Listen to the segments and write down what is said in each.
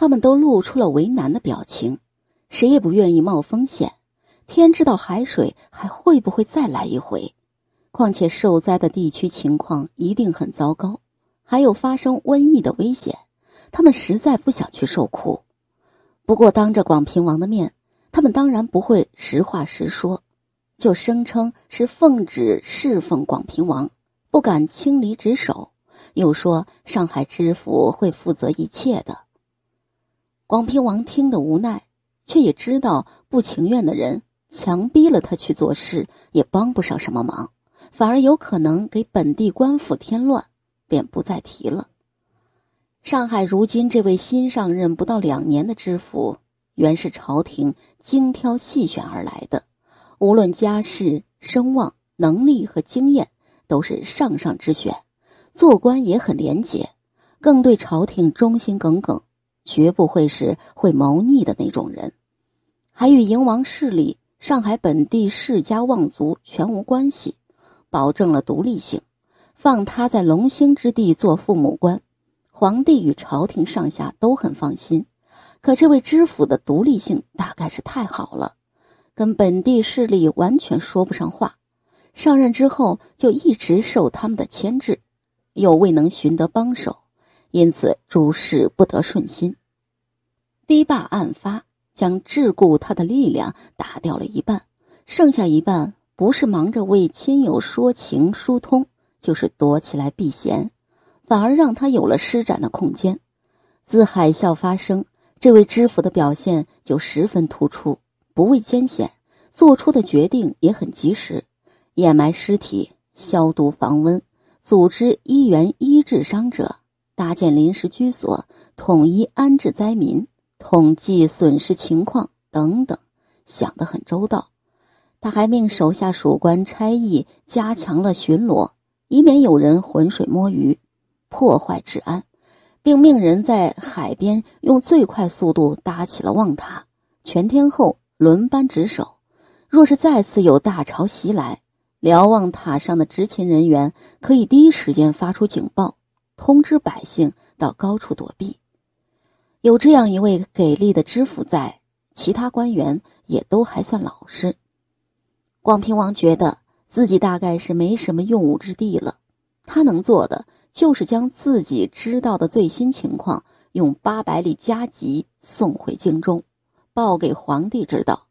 他们都露出了为难的表情，谁也不愿意冒风险。天知道海水还会不会再来一回，况且受灾的地区情况一定很糟糕，还有发生瘟疫的危险。他们实在不想去受苦。不过当着广平王的面，他们当然不会实话实说，就声称是奉旨侍奉广平王，不敢轻离职守，又说上海知府会负责一切的。广平王听得无奈，却也知道不情愿的人强逼了他去做事也帮不上什么忙，反而有可能给本地官府添乱，便不再提了。上海如今这位新上任不到两年的知府，原是朝廷精挑细选而来的，无论家世、声望、能力和经验都是上上之选，做官也很廉洁，更对朝廷忠心耿耿。绝不会是会谋逆的那种人，还与营王势力、上海本地世家望族全无关系，保证了独立性。放他在龙兴之地做父母官，皇帝与朝廷上下都很放心。可这位知府的独立性大概是太好了，跟本地势力完全说不上话。上任之后就一直受他们的牵制，又未能寻得帮手，因此诸事不得顺心。堤坝案发，将桎梏他的力量打掉了一半，剩下一半不是忙着为亲友说情疏通，就是躲起来避嫌，反而让他有了施展的空间。自海啸发生，这位知府的表现就十分突出，不畏艰险，做出的决定也很及时：掩埋尸体、消毒防温，组织医员医治伤者、搭建临时居所、统一安置灾民。统计损失情况等等，想得很周到。他还命手下属官差役加强了巡逻，以免有人浑水摸鱼，破坏治安，并命人在海边用最快速度搭起了望塔，全天候轮班值守。若是再次有大潮袭来，瞭望塔上的执勤人员可以第一时间发出警报，通知百姓到高处躲避。有这样一位给力的知府在，其他官员也都还算老实。广平王觉得自己大概是没什么用武之地了，他能做的就是将自己知道的最新情况用八百里加急送回京中，报给皇帝知道，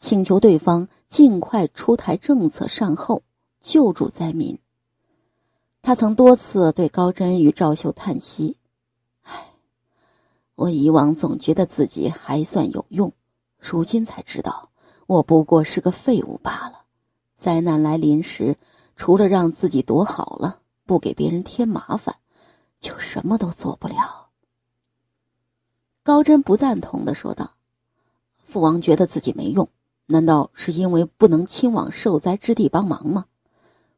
请求对方尽快出台政策善后，救助灾民。他曾多次对高真与赵秀叹息。我以往总觉得自己还算有用，如今才知道，我不过是个废物罢了。灾难来临时，除了让自己躲好了，不给别人添麻烦，就什么都做不了。”高真不赞同的说道：“父王觉得自己没用，难道是因为不能亲往受灾之地帮忙吗？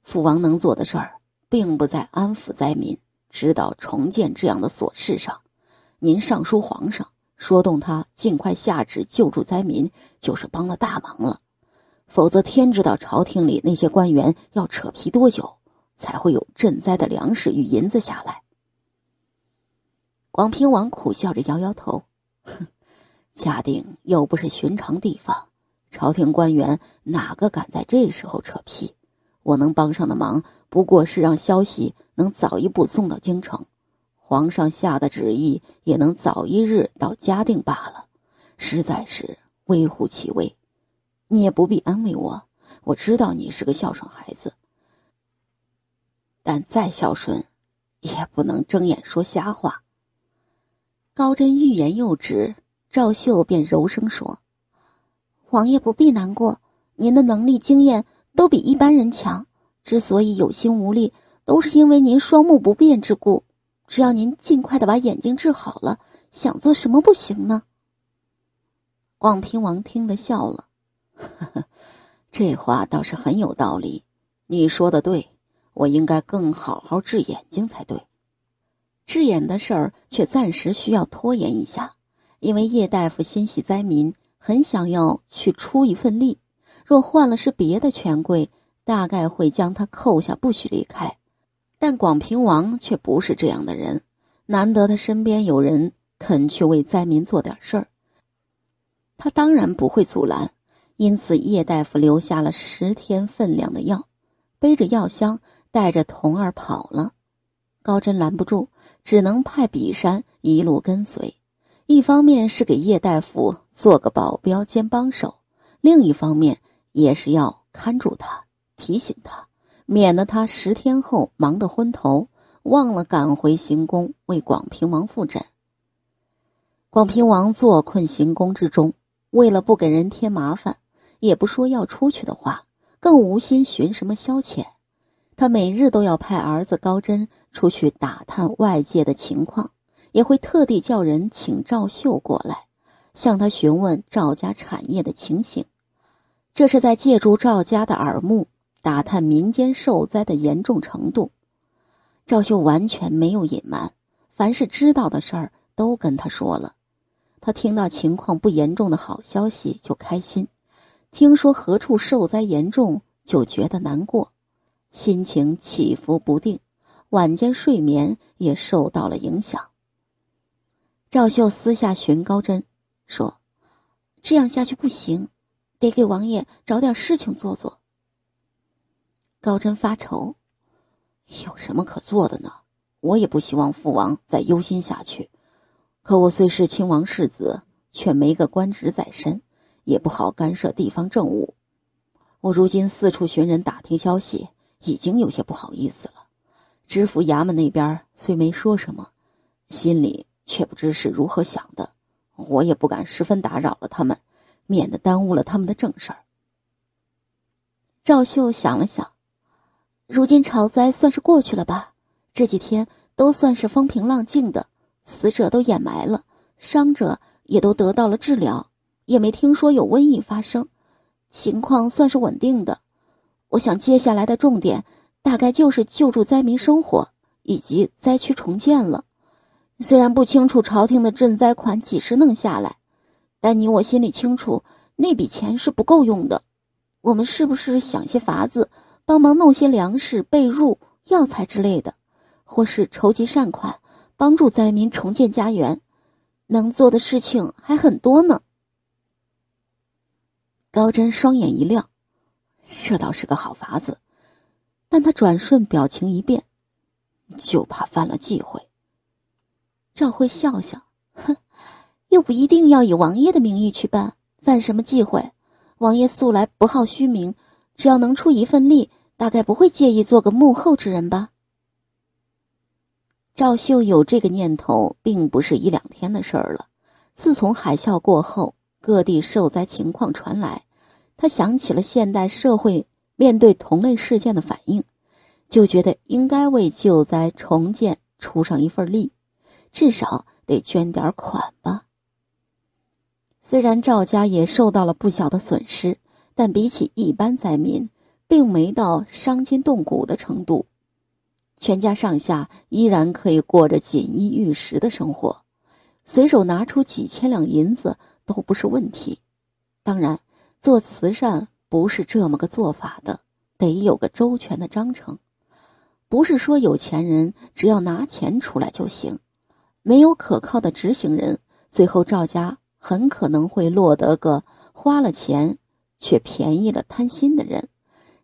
父王能做的事儿，并不在安抚灾民、指导重建这样的琐事上。”您上书皇上，说动他尽快下旨救助灾民，就是帮了大忙了。否则，天知道朝廷里那些官员要扯皮多久，才会有赈灾的粮食与银子下来。广平王苦笑着摇摇头，哼，嘉定又不是寻常地方，朝廷官员哪个敢在这时候扯皮？我能帮上的忙，不过是让消息能早一步送到京城。皇上下的旨意也能早一日到嘉定罢了，实在是微乎其微。你也不必安慰我，我知道你是个孝顺孩子。但再孝顺，也不能睁眼说瞎话。高真欲言又止，赵秀便柔声说：“王爷不必难过，您的能力、经验都比一般人强。之所以有心无力，都是因为您双目不便之故。”只要您尽快的把眼睛治好了，想做什么不行呢？广平王听得笑了，呵呵，这话倒是很有道理。你说的对，我应该更好好治眼睛才对。治眼的事儿却暂时需要拖延一下，因为叶大夫心系灾民，很想要去出一份力。若换了是别的权贵，大概会将他扣下不许离开。但广平王却不是这样的人，难得他身边有人肯去为灾民做点事儿，他当然不会阻拦，因此叶大夫留下了十天分量的药，背着药箱带着童儿跑了。高真拦不住，只能派比山一路跟随，一方面是给叶大夫做个保镖兼帮手，另一方面也是要看住他，提醒他。免得他十天后忙得昏头，忘了赶回行宫为广平王复诊。广平王坐困行宫之中，为了不给人添麻烦，也不说要出去的话，更无心寻什么消遣。他每日都要派儿子高真出去打探外界的情况，也会特地叫人请赵秀过来，向他询问赵家产业的情形。这是在借助赵家的耳目。打探民间受灾的严重程度，赵秀完全没有隐瞒，凡是知道的事儿都跟他说了。他听到情况不严重的好消息就开心，听说何处受灾严重就觉得难过，心情起伏不定，晚间睡眠也受到了影响。赵秀私下寻高真，说：“这样下去不行，得给王爷找点事情做做。”高真发愁，有什么可做的呢？我也不希望父王再忧心下去。可我虽是亲王世子，却没个官职在身，也不好干涉地方政务。我如今四处寻人打听消息，已经有些不好意思了。知府衙门那边虽没说什么，心里却不知是如何想的。我也不敢十分打扰了他们，免得耽误了他们的正事儿。赵秀想了想。如今潮灾算是过去了吧？这几天都算是风平浪静的，死者都掩埋了，伤者也都得到了治疗，也没听说有瘟疫发生，情况算是稳定的。我想接下来的重点，大概就是救助灾民生活以及灾区重建了。虽然不清楚朝廷的赈灾款几时能下来，但你我心里清楚，那笔钱是不够用的。我们是不是想些法子？帮忙弄些粮食、被褥、药材之类的，或是筹集善款，帮助灾民重建家园，能做的事情还很多呢。高真双眼一亮，这倒是个好法子，但他转瞬表情一变，就怕犯了忌讳。赵慧笑笑，哼，又不一定要以王爷的名义去办，犯什么忌讳？王爷素来不好虚名。只要能出一份力，大概不会介意做个幕后之人吧。赵秀有这个念头，并不是一两天的事儿了。自从海啸过后，各地受灾情况传来，他想起了现代社会面对同类事件的反应，就觉得应该为救灾重建出上一份力，至少得捐点款吧。虽然赵家也受到了不小的损失。但比起一般灾民，并没到伤筋动骨的程度，全家上下依然可以过着锦衣玉食的生活，随手拿出几千两银子都不是问题。当然，做慈善不是这么个做法的，得有个周全的章程。不是说有钱人只要拿钱出来就行，没有可靠的执行人，最后赵家很可能会落得个花了钱。却便宜了贪心的人，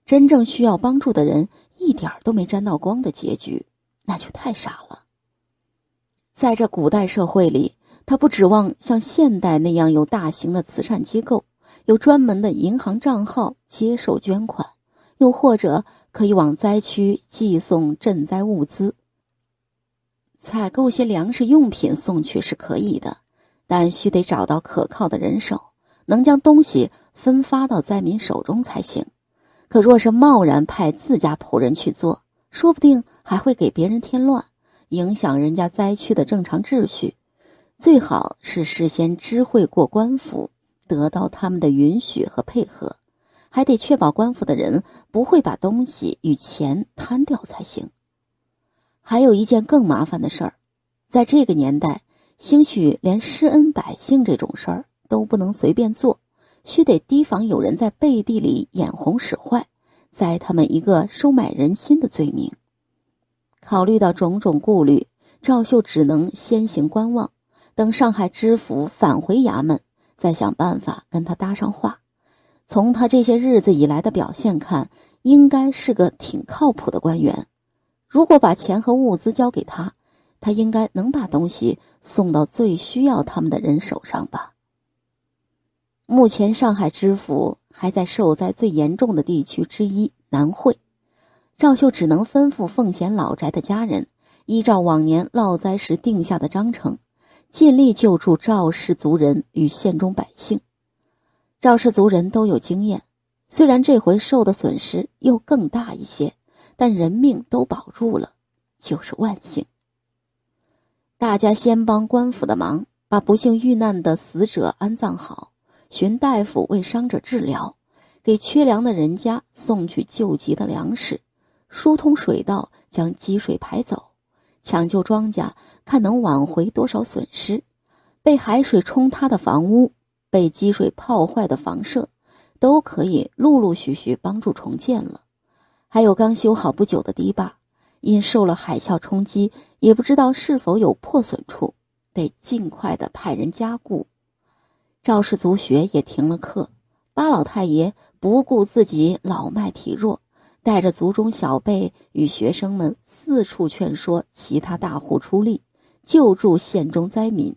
真正需要帮助的人一点都没沾到光的结局，那就太傻了。在这古代社会里，他不指望像现代那样有大型的慈善机构，有专门的银行账号接受捐款，又或者可以往灾区寄送赈灾物资。采购些粮食用品送去是可以的，但需得找到可靠的人手，能将东西。分发到灾民手中才行，可若是贸然派自家仆人去做，说不定还会给别人添乱，影响人家灾区的正常秩序。最好是事先知会过官府，得到他们的允许和配合，还得确保官府的人不会把东西与钱贪掉才行。还有一件更麻烦的事儿，在这个年代，兴许连施恩百姓这种事儿都不能随便做。须得提防有人在背地里眼红使坏，栽他们一个收买人心的罪名。考虑到种种顾虑，赵秀只能先行观望，等上海知府返回衙门，再想办法跟他搭上话。从他这些日子以来的表现看，应该是个挺靠谱的官员。如果把钱和物资交给他，他应该能把东西送到最需要他们的人手上吧。目前，上海知府还在受灾最严重的地区之一南汇。赵秀只能吩咐奉贤老宅的家人，依照往年涝灾时定下的章程，尽力救助赵氏族人与县中百姓。赵氏族人都有经验，虽然这回受的损失又更大一些，但人命都保住了，就是万幸。大家先帮官府的忙，把不幸遇难的死者安葬好。寻大夫为伤者治疗，给缺粮的人家送去救急的粮食，疏通水道将积水排走，抢救庄稼，看能挽回多少损失。被海水冲塌的房屋，被积水泡坏的房舍，都可以陆陆续续帮助重建了。还有刚修好不久的堤坝，因受了海啸冲击，也不知道是否有破损处，得尽快的派人加固。赵氏族学也停了课，八老太爷不顾自己老迈体弱，带着族中小辈与学生们四处劝说其他大户出力，救助县中灾民。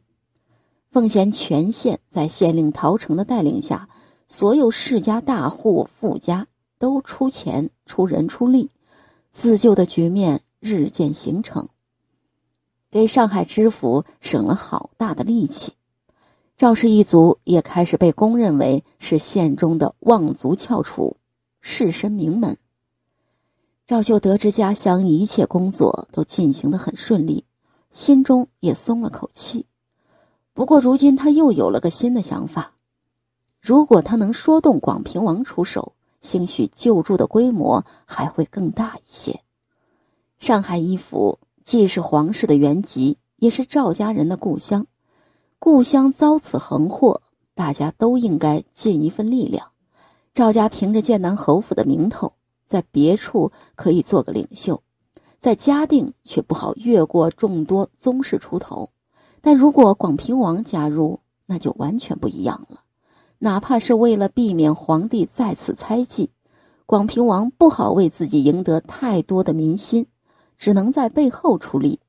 奉贤全县在县令陶成的带领下，所有世家大户、富家都出钱、出人、出力，自救的局面日渐形成，给上海知府省了好大的力气。赵氏一族也开始被公认为是县中的望族翘楚，士绅名门。赵秀得知家乡一切工作都进行的很顺利，心中也松了口气。不过，如今他又有了个新的想法：如果他能说动广平王出手，兴许救助的规模还会更大一些。上海一府既是皇室的原籍，也是赵家人的故乡。故乡遭此横祸，大家都应该尽一份力量。赵家凭着剑南侯府的名头，在别处可以做个领袖，在嘉定却不好越过众多宗室出头。但如果广平王加入，那就完全不一样了。哪怕是为了避免皇帝再次猜忌，广平王不好为自己赢得太多的民心，只能在背后出力。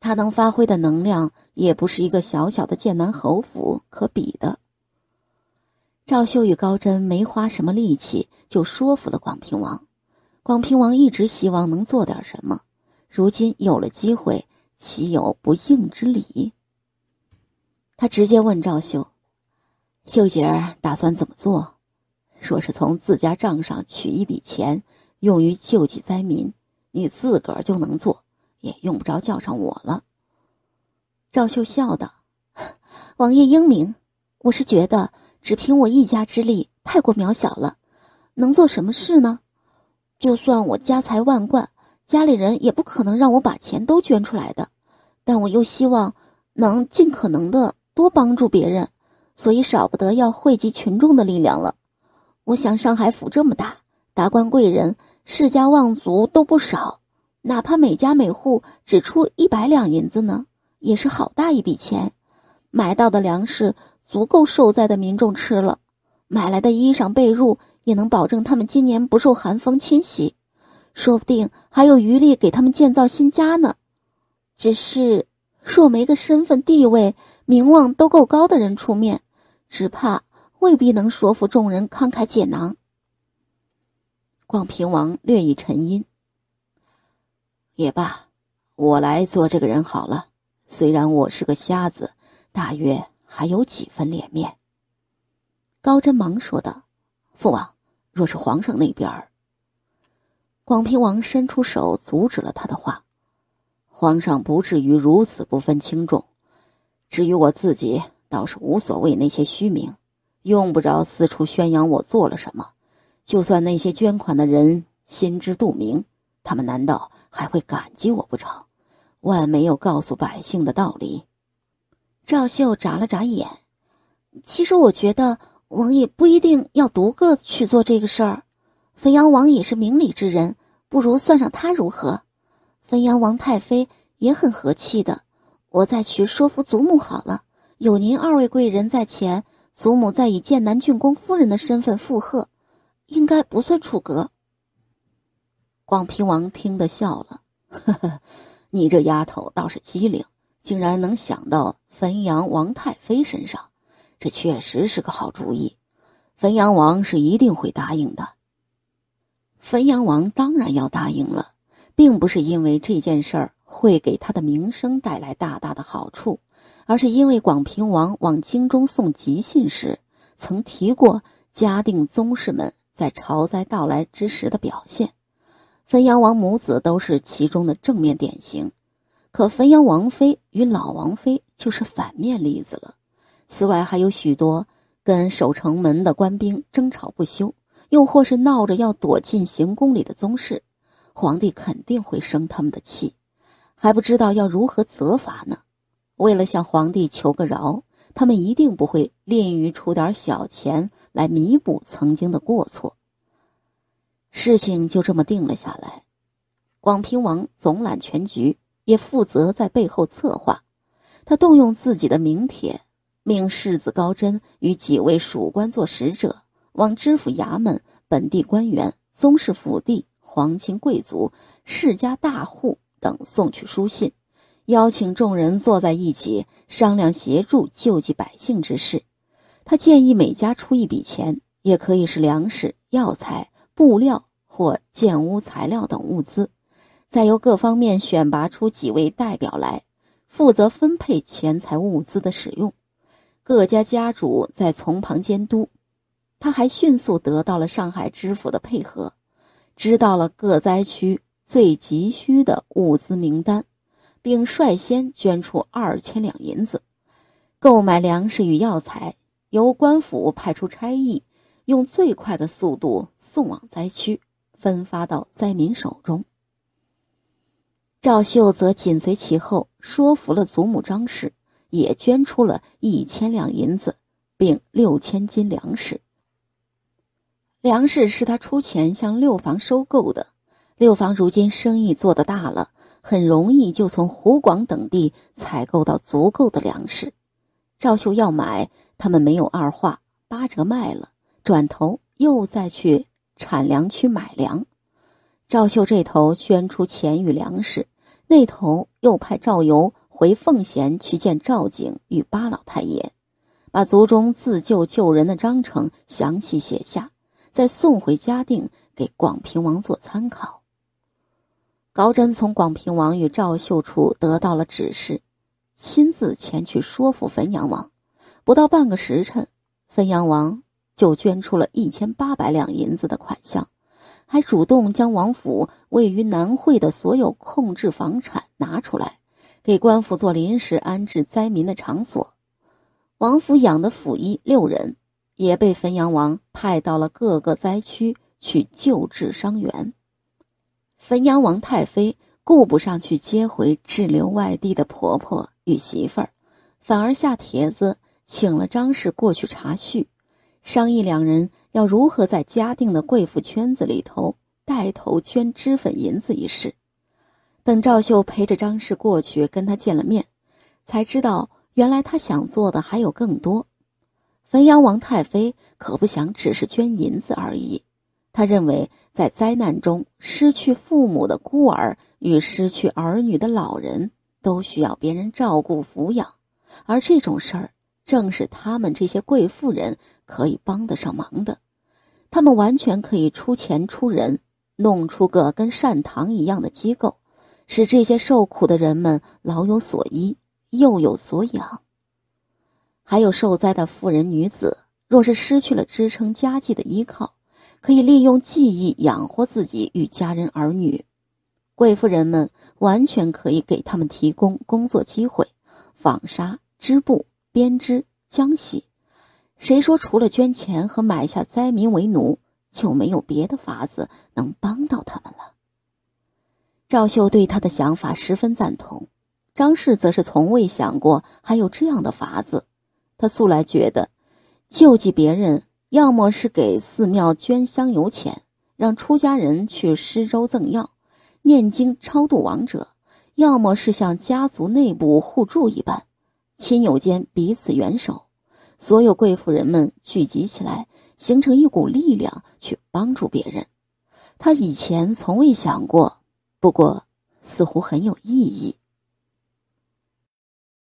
他能发挥的能量也不是一个小小的剑南侯府可比的。赵秀与高真没花什么力气就说服了广平王。广平王一直希望能做点什么，如今有了机会，岂有不应之理？他直接问赵秀：“秀姐儿打算怎么做？说是从自家账上取一笔钱用于救济灾民，你自个儿就能做。”也用不着叫上我了。赵秀笑道：“王爷英明，我是觉得只凭我一家之力太过渺小了，能做什么事呢？就算我家财万贯，家里人也不可能让我把钱都捐出来的。但我又希望能尽可能的多帮助别人，所以少不得要汇集群众的力量了。我想上海府这么大，达官贵人、世家望族都不少。”哪怕每家每户只出一百两银子呢，也是好大一笔钱。买到的粮食足够受灾的民众吃了，买来的衣裳被褥也能保证他们今年不受寒风侵袭，说不定还有余力给他们建造新家呢。只是，若没个身份地位名望都够高的人出面，只怕未必能说服众人慷慨解囊。广平王略一沉吟。也罢，我来做这个人好了。虽然我是个瞎子，大约还有几分脸面。高真忙说道：“父王，若是皇上那边……”儿……”广平王伸出手阻止了他的话：“皇上不至于如此不分轻重。至于我自己，倒是无所谓那些虚名，用不着四处宣扬我做了什么。就算那些捐款的人心知肚明，他们难道……”还会感激我不成？万没有告诉百姓的道理。赵秀眨了眨眼，其实我觉得王爷不一定要独个去做这个事儿。汾阳王也是明理之人，不如算上他如何？汾阳王太妃也很和气的，我再去说服祖母好了。有您二位贵人在前，祖母再以剑南郡公夫人的身份附和，应该不算出格。广平王听得笑了，呵呵，你这丫头倒是机灵，竟然能想到汾阳王太妃身上，这确实是个好主意。汾阳王是一定会答应的。汾阳王当然要答应了，并不是因为这件事儿会给他的名声带来大大的好处，而是因为广平王往京中送急信时曾提过嘉定宗室们在朝灾到来之时的表现。汾阳王母子都是其中的正面典型，可汾阳王妃与老王妃就是反面例子了。此外，还有许多跟守城门的官兵争吵不休，又或是闹着要躲进行宫里的宗室，皇帝肯定会生他们的气，还不知道要如何责罚呢。为了向皇帝求个饶，他们一定不会吝于出点小钱来弥补曾经的过错。事情就这么定了下来，广平王总揽全局，也负责在背后策划。他动用自己的名帖，命世子高真与几位属官做使者，往知府衙门、本地官员、宗室府邸、皇亲贵族、世家大户等送去书信，邀请众人坐在一起商量协助救济百姓之事。他建议每家出一笔钱，也可以是粮食、药材。布料或建屋材料等物资，再由各方面选拔出几位代表来，负责分配钱财物资的使用。各家家主在从旁监督。他还迅速得到了上海知府的配合，知道了各灾区最急需的物资名单，并率先捐出二千两银子，购买粮食与药材，由官府派出差役。用最快的速度送往灾区，分发到灾民手中。赵秀则紧随其后，说服了祖母张氏，也捐出了一千两银子，并六千斤粮食。粮食是他出钱向六房收购的，六房如今生意做得大了，很容易就从湖广等地采购到足够的粮食。赵秀要买，他们没有二话，八折卖了。转头又再去产粮区买粮，赵秀这头捐出钱与粮食，那头又派赵由回奉贤去见赵景与八老太爷，把族中自救救人的章程详细写下，再送回嘉定给广平王做参考。高真从广平王与赵秀处得到了指示，亲自前去说服汾阳王。不到半个时辰，汾阳王。就捐出了一千八百两银子的款项，还主动将王府位于南汇的所有控制房产拿出来，给官府做临时安置灾民的场所。王府养的府医六人也被汾阳王派到了各个灾区去救治伤员。汾阳王太妃顾不上去接回滞留外地的婆婆与媳妇儿，反而下帖子请了张氏过去查叙。商议两人要如何在嘉定的贵妇圈子里头带头捐脂粉银子一事，等赵秀陪着张氏过去跟他见了面，才知道原来他想做的还有更多。汾阳王太妃可不想只是捐银子而已，他认为在灾难中失去父母的孤儿与失去儿女的老人都需要别人照顾抚养，而这种事儿。正是他们这些贵妇人可以帮得上忙的，他们完全可以出钱出人，弄出个跟善堂一样的机构，使这些受苦的人们老有所依，幼有所养。还有受灾的妇人女子，若是失去了支撑家计的依靠，可以利用技艺养活自己与家人儿女，贵妇人们完全可以给他们提供工作机会，纺纱织布。编织江西，谁说除了捐钱和买下灾民为奴，就没有别的法子能帮到他们了？赵秀对他的想法十分赞同，张氏则是从未想过还有这样的法子。他素来觉得，救济别人要么是给寺庙捐香油钱，让出家人去施粥赠药、念经超度亡者，要么是像家族内部互助一般。亲友间彼此援手，所有贵妇人们聚集起来，形成一股力量去帮助别人。她以前从未想过，不过似乎很有意义。